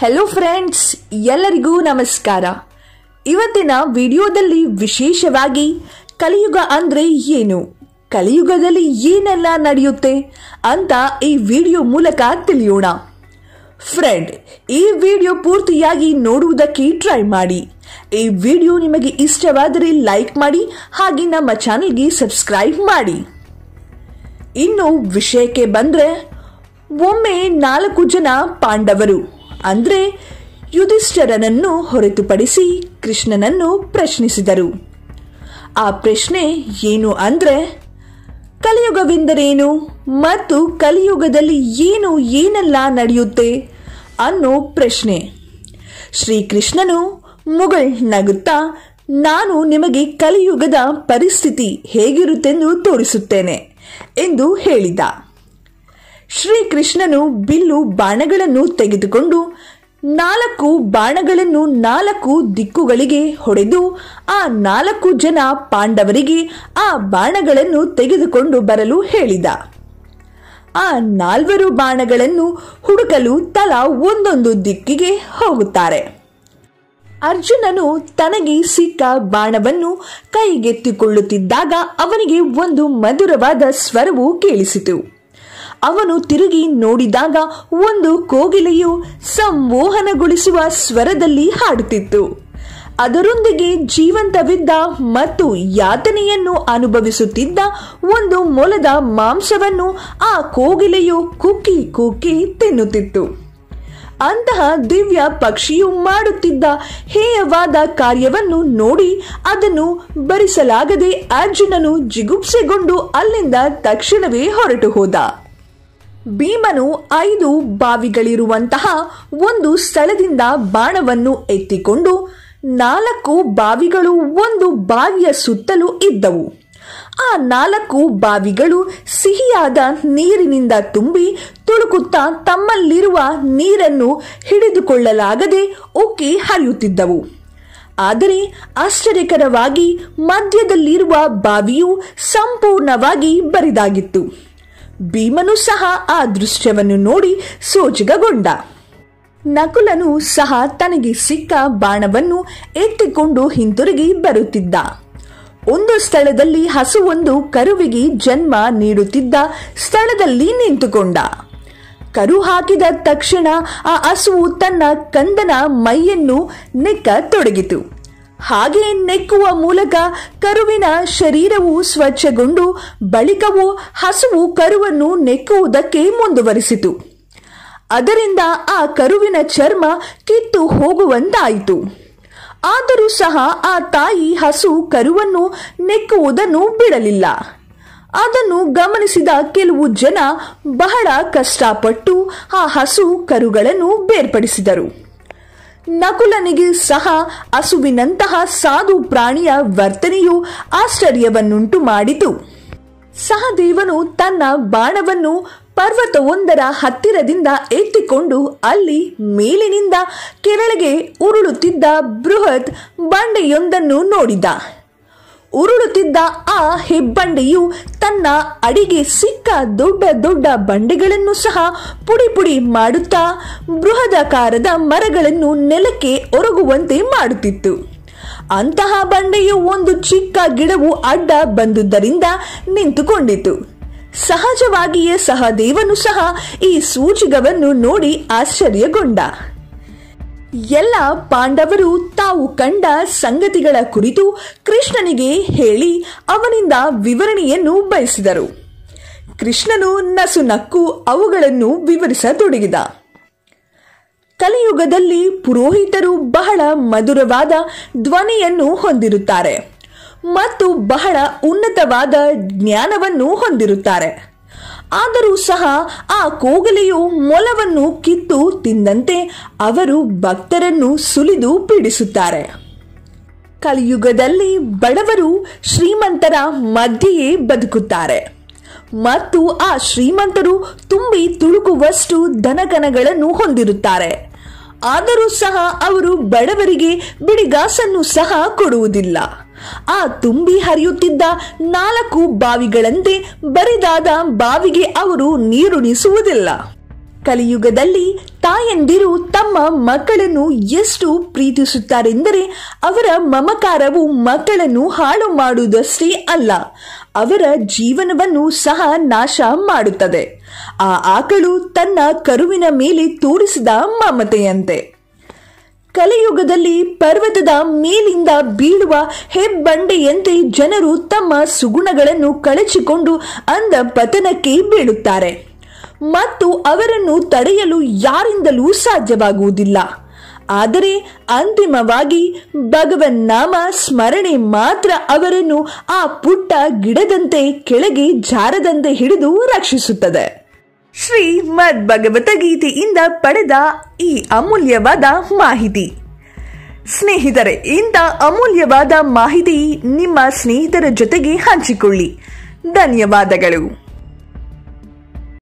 hello friends ಎಲ್ಲರಿಗೂ ನಮಸ್ಕಾರ ಇವತ್ತಿನ ವಿಡಿಯೋದಲ್ಲಿ ವಿಶೇಷವಾಗಿ ಕಲಿಯುಗ ಅಂದರೆ ಏನು ಕಲಿಯುಗದಲ್ಲಿ ಏನೆಲ್ಲ ನಡೆಯುತ್ತೆ ಅಂತ ಈ ವಿಡಿಯೋ ಮೂಲಕ ತಿಳಿಯೋಣ ಫ್ರೆಂಡ್ ಈ ವಿಡಿಯೋ ಪೂರ್ತಿಯಾಗಿ ನೋಡುವುದಕ್ಕೆ ಟ್ರೈ ಮಾಡಿ ಈ ವಿಡಿಯೋ ನಿಮಗೆ ಇಷ್ಟವಾದರೆ ಲೈಕ್ ಮಾಡಿ ಹಾಗೆ ನಮ್ಮ ಚಾನೆಲ್ಗೆ ಸಬ್ಸ್ಕ್ರೈಬ್ ಮಾಡಿ ಇನ್ನು ವಿಷಯಕ್ಕೆ ಬಂದರೆ ಒಮ್ಮೆ ನಾಲ್ಕು ಜನ ಪಾಂಡವರು ಅಂದರೆ ಯುಧಿಷ್ಠರನನ್ನು ಹೊರತುಪಡಿಸಿ ಕೃಷ್ಣನನ್ನು ಪ್ರಶ್ನಿಸಿದರು ಆ ಪ್ರಶ್ನೆ ಏನು ಅಂದರೆ ಕಲಿಯುಗವೆಂದರೇನು ಮತ್ತು ಕಲಿಯುಗದಲ್ಲಿ ಏನು ಏನೆಲ್ಲ ನಡೆಯುತ್ತೆ ಅನ್ನೋ ಪ್ರಶ್ನೆ ಶ್ರೀಕೃಷ್ಣನು ಮುಗಳ್ ನಗುತ್ತಾ ನಾನು ನಿಮಗೆ ಕಲಿಯುಗದ ಪರಿಸ್ಥಿತಿ ಹೇಗಿರುತ್ತೆಂದು ತೋರಿಸುತ್ತೇನೆ ಎಂದು ಹೇಳಿದ ಶ್ರೀಕೃಷ್ಣನು ಬಿಲ್ಲು ಬಾಣಗಳನ್ನು ತೆಗೆದುಕೊಂಡು ನಾಲ್ಕು ಬಾಣಗಳನ್ನು ನಾಲ್ಕು ದಿಕ್ಕುಗಳಿಗೆ ಹೊಡೆದು ಆ ನಾಲ್ಕು ಜನ ಪಾಂಡವರಿಗೆ ಆ ಬಾಣಗಳನ್ನು ತೆಗೆದುಕೊಂಡು ಬರಲು ಹೇಳಿದ ಆ ನಾಲ್ವರು ಬಾಣಗಳನ್ನು ಹುಡುಕಲು ತಲಾ ಒಂದೊಂದು ದಿಕ್ಕಿಗೆ ಹೋಗುತ್ತಾರೆ ಅರ್ಜುನನು ತನಗೆ ಸಿಕ್ಕ ಬಾಣವನ್ನು ಕೈಗೆತ್ತಿಕೊಳ್ಳುತ್ತಿದ್ದಾಗ ಅವನಿಗೆ ಒಂದು ಮಧುರವಾದ ಸ್ವರವು ಕೇಳಿಸಿತು ಅವನು ತಿರುಗಿ ನೋಡಿದಾಗ ಒಂದು ಕೋಗಿಲೆಯು ಸಂವೋಹನಗೊಳಿಸುವ ಸ್ವರದಲ್ಲಿ ಹಾಡುತ್ತಿತ್ತು ಅದರೊಂದಿಗೆ ಜೀವಂತವಿದ್ದ ಮತ್ತು ಯಾತನೆಯನ್ನು ಅನುಭವಿಸುತ್ತಿದ್ದ ಒಂದು ಮೊಲದ ಮಾಂಸವನ್ನು ಆ ಕೋಗಿಲೆಯು ಕುಕ್ಕಿ ಕುಕ್ಕಿ ತಿನ್ನುತ್ತಿತ್ತು ಅಂತಹ ದಿವ್ಯ ಪಕ್ಷಿಯು ಮಾಡುತ್ತಿದ್ದ ಹೇಯವಾದ ಕಾರ್ಯವನ್ನು ನೋಡಿ ಅದನ್ನು ಭರಿಸಲಾಗದೆ ಅರ್ಜುನನು ಜಿಗುಪ್ಸೆಗೊಂಡು ಅಲ್ಲಿಂದ ತಕ್ಷಣವೇ ಹೊರಟು ಹೋದ ಭೀಮನು ಐದು ಬಾವಿಗಳಿರುವಂತಹ ಒಂದು ಸ್ಥಳದಿಂದ ಬಾಣವನ್ನು ಎತ್ತಿಕೊಂಡು ನಾಲ್ಕು ಬಾವಿಗಳು ಒಂದು ಬಾವಿಯ ಸುತ್ತಲೂ ಇದ್ದವು ಆ ನಾಲ್ಕು ಬಾವಿಗಳು ಸಿಹಿಯಾದ ನೀರಿನಿಂದ ತುಂಬಿ ತುಳುಕುತ್ತಾ ತಮ್ಮಲ್ಲಿರುವ ನೀರನ್ನು ಹಿಡಿದುಕೊಳ್ಳಲಾಗದೆ ಉಕ್ಕಿ ಹರಿಯುತ್ತಿದ್ದವು ಆದರೆ ಆಶ್ಚರ್ಯಕರವಾಗಿ ಮಧ್ಯದಲ್ಲಿರುವ ಬಾವಿಯು ಸಂಪೂರ್ಣವಾಗಿ ಬರಿದಾಗಿತ್ತು ಭೀಮನು ಸಹ ಆ ದೃಶ್ಯವನ್ನು ನೋಡಿ ಸೋಜಿಗಗೊಂಡ ನಕುಲನು ಸಹ ತನಗೆ ಸಿಕ್ಕ ಬಾಣವನ್ನು ಎತ್ತಿಕೊಂಡು ಹಿಂತಿರುಗಿ ಬರುತ್ತಿದ್ದ ಒಂದು ಸ್ಥಳದಲ್ಲಿ ಹಸುವೊಂದು ಕರುವಿಗೆ ಜನ್ಮ ನೀಡುತ್ತಿದ್ದ ಸ್ಥಳದಲ್ಲಿ ನಿಂತುಕೊಂಡ ಕರು ಹಾಕಿದ ತಕ್ಷಣ ಆ ಹಸುವು ತನ್ನ ಕಂದನ ಮೈಯನ್ನು ನೆಕ್ಕ ತೊಡಗಿತು ಹಾಗೆ ನೆಕ್ಕುವ ಮೂಲಕ ಕರುವಿನ ಶರೀರವು ಸ್ವಚ್ಛಗೊಂಡು ಬಳಿಕವೂ ಹಸುವು ಕರುವನ್ನು ನೆಕ್ಕುವುದಕ್ಕೆ ಮುಂದುವರಿಸಿತು ಅದರಿಂದ ಆ ಕರುವಿನ ಚರ್ಮ ಕಿತ್ತು ಹೋಗುವಂತಾಯಿತು ಆದರೂ ಸಹ ಆ ತಾಯಿ ಹಸು ಕರುವನ್ನು ನೆಕ್ಕುವುದನ್ನು ಬಿಡಲಿಲ್ಲ ಅದನ್ನು ಗಮನಿಸಿದ ಕೆಲವು ಜನ ಬಹಳ ಕಷ್ಟಪಟ್ಟು ಆ ಹಸು ಕರುಗಳನ್ನು ಬೇರ್ಪಡಿಸಿದರು ನಕುಲನಿಗೆ ಸಹ ಹಸುವಿನಂತಹ ಸಾಧು ಪ್ರಾಣಿಯ ವರ್ತನೆಯು ಆಶ್ಚರ್ಯವನ್ನುಂಟು ಮಾಡಿತು ಸಹದೇವನು ತನ್ನ ಬಾಣವನ್ನು ಪರ್ವತವೊಂದರ ಹತ್ತಿರದಿಂದ ಎತ್ತಿಕೊಂಡು ಅಲ್ಲಿ ಮೇಲಿನಿಂದ ಕೆರಳಿಗೆ ಉರುಳುತ್ತಿದ್ದ ಬೃಹತ್ ಬಂಡೆಯೊಂದನ್ನು ನೋಡಿದ ಉರುಳುತ್ತಿದ್ದ ಆ ಹೆಬ್ಬಂಡೆಯು ತನ್ನ ಅಡಿಗೆ ಸಿಕ್ಕ ದೊಡ್ಡ ದೊಡ್ಡ ಬಂಡೆಗಳನ್ನು ಸಹ ಪುಡಿ ಪುಡಿ ಮಾಡುತ್ತಾ ಬೃಹದಾಕಾರದ ಮರಗಳನ್ನು ನೆಲಕ್ಕೆ ಒರಗುವಂತೆ ಮಾಡುತ್ತಿತ್ತು ಅಂತಹ ಬಂಡೆಯು ಒಂದು ಚಿಕ್ಕ ಗಿಡವು ಅಡ್ಡ ಬಂದುದರಿಂದ ನಿಂತುಕೊಂಡಿತು ಸಹಜವಾಗಿಯೇ ಸಹದೇವನು ಸಹ ಈ ಸೂಚಿಗವನ್ನು ನೋಡಿ ಆಶ್ಚರ್ಯಗೊಂಡ ಎಲ್ಲ ಪಾಂಡವರು ತಾವು ಕಂಡ ಸಂಗತಿಗಳ ಕುರಿತು ಕೃಷ್ಣನಿಗೆ ಹೇಳಿ ಅವನಿಂದ ವಿವರಣೆಯನ್ನು ಬಯಸಿದರು ಕೃಷ್ಣನು ನಸು ನಕ್ಕು ಅವುಗಳನ್ನು ವಿವರಿಸತೊಡಗಿದ ಕಲಿಯುಗದಲ್ಲಿ ಪುರೋಹಿತರು ಬಹಳ ಮಧುರವಾದ ಧ್ವನಿಯನ್ನು ಹೊಂದಿರುತ್ತಾರೆ ಮತ್ತು ಬಹಳ ಉನ್ನತವಾದ ಜ್ಞಾನವನ್ನು ಹೊಂದಿರುತ್ತಾರೆ ಆದರೂ ಸಹ ಆ ಕೋಗಲೆಯು ಮೊಲವನ್ನು ಕಿತ್ತು ತಿಂದಂತೆ ಅವರು ಭಕ್ತರನ್ನು ಸುಲಿದು ಪೀಡಿಸುತ್ತಾರೆ ಕಲಿಯುಗದಲ್ಲಿ ಬಡವರು ಶ್ರೀಮಂತರ ಮಧ್ಯೆಯೇ ಬದುಕುತ್ತಾರೆ ಮತ್ತು ಆ ಶ್ರೀಮಂತರು ತುಂಬಿ ತುಳುಕುವಷ್ಟು ಧನಕನಗಳನ್ನು ಹೊಂದಿರುತ್ತಾರೆ ಆದರೂ ಸಹ ಅವರು ಬಡವರಿಗೆ ಬಿಡಿಗಾಸನ್ನು ಸಹ ಕೊಡುವುದಿಲ್ಲ ಆ ತುಂಬಿ ಹರಿಯುತ್ತಿದ್ದ ನಾಲ್ಕು ಬಾವಿಗಳಂತೆ ಬರಿದಾದ ಬಾವಿಗೆ ಅವರು ನೀರುಣಿಸುವುದಿಲ್ಲ ಕಲಿಯುಗದಲ್ಲಿ ತಾಯಂದಿರು ತಮ್ಮ ಮಕ್ಕಳನ್ನು ಎಷ್ಟು ಪ್ರೀತಿಸುತ್ತಾರೆಂದರೆ ಅವರ ಮಮಕಾರವು ಮಕ್ಕಳನ್ನು ಹಾಳು ಮಾಡುವುದಷ್ಟೇ ಅಲ್ಲ ಅವರ ಜೀವನವನ್ನು ಸಹ ನಾಶ ಮಾಡುತ್ತದೆ ಆ ಆಕಳು ತನ್ನ ಕರುವಿನ ಮೇಲೆ ತೋರಿಸಿದ ಮಮತೆಯಂತೆ ಕಲಿಯುಗದಲ್ಲಿ ಪರ್ವತದ ಮೇಲಿಂದ ಬೀಳುವ ಹೆಬ್ಬಂಡೆಯಂತೆ ಜನರು ತಮ್ಮ ಸುಗುಣಗಳನ್ನು ಕಳಚಿಕೊಂಡು ಅಂದ ಪತನಕ್ಕೆ ಬೀಳುತ್ತಾರೆ ಮತ್ತು ಅವರನ್ನು ತಡೆಯಲು ಯಾರಿಂದಲೂ ಸಾಧ್ಯವಾಗುವುದಿಲ್ಲ ಆದರೆ ಅಂತಿಮವಾಗಿ ಭಗವನ್ ನಾಮ ಸ್ಮರಣೆ ಮಾತ್ರ ಅವರನ್ನು ಆ ಪುಟ್ಟ ಗಿಡದಂತೆ ಕೆಳಗೆ ಜಾರದಂತೆ ಹಿಡಿದು ರಕ್ಷಿಸುತ್ತದೆ ಶ್ರೀಮದ್ ಭಗವದ್ಗೀತೆಯಿಂದ ಪಡೆದ ಈ ಅಮೂಲ್ಯವಾದ ಮಾಹಿತಿ ಸ್ನೇಹಿತರೆ ಇಂಥ ಅಮೂಲ್ಯವಾದ ಮಾಹಿತಿ ನಿಮ್ಮ ಸ್ನೇಹಿತರ ಜೊತೆಗೆ ಹಂಚಿಕೊಳ್ಳಿ ಧನ್ಯವಾದಗಳು